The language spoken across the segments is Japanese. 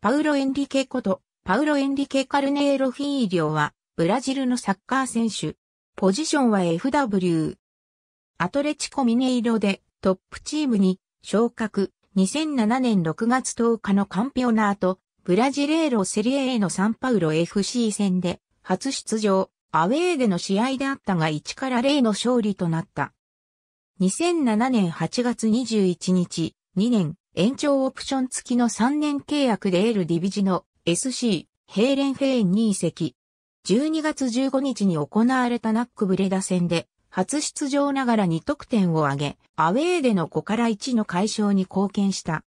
パウロ・エンリケこと、パウロ・エンリケ・カルネーロ・フィーリョは、ブラジルのサッカー選手。ポジションは FW。アトレチコ・ミネイロで、トップチームに、昇格、2007年6月10日のカンピオナート、ブラジレーロ・セリエのサンパウロ FC 戦で、初出場、アウェーでの試合であったが1から0の勝利となった。2007年8月21日、2年、延長オプション付きの3年契約でエルディビジの SC、ヘーレンフェーンに移籍。12月15日に行われたナックブレダ戦で、初出場ながら2得点を挙げ、アウェーでの5から1の解消に貢献した。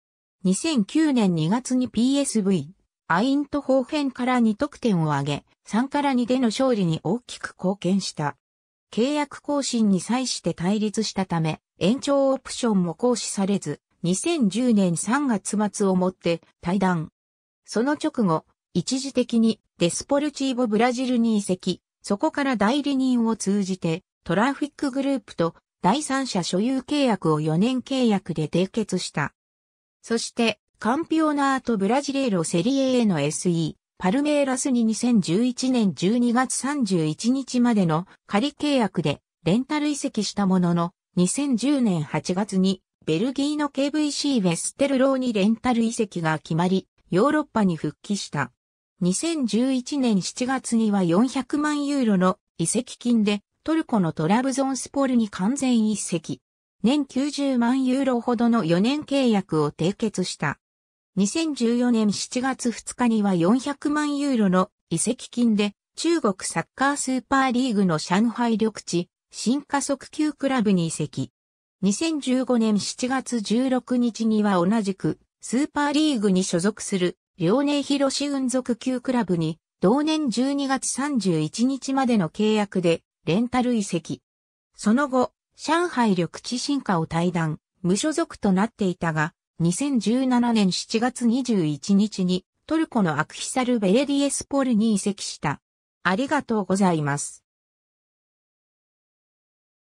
2009年2月に PSV、アイントホーフェンから2得点を挙げ、3から2での勝利に大きく貢献した。契約更新に際して対立したため、延長オプションも行使されず、2010年3月末をもって退団。その直後、一時的にデスポルチーボブラジルに移籍、そこから代理人を通じてトラフィックグループと第三者所有契約を4年契約で締結した。そして、カンピオナートブラジレーロセリエ A の SE、パルメイラスに2011年12月31日までの仮契約でレンタル移籍したものの、2010年8月にベルギーの KVC ウェステルローにレンタル移籍が決まり、ヨーロッパに復帰した。2011年7月には400万ユーロの移籍金でトルコのトラブゾンスポールに完全移籍。年90万ユーロほどの4年契約を締結した。2014年7月2日には400万ユーロの移籍金で中国サッカースーパーリーグの上海緑地新加速球クラブに移籍。2015年7月16日には同じくスーパーリーグに所属する遼寧広志運属級クラブに同年12月31日までの契約でレンタル移籍。その後、上海緑地進化を退団、無所属となっていたが、2017年7月21日にトルコのアクヒサル・ベレディエスポルに移籍した。ありがとうございます。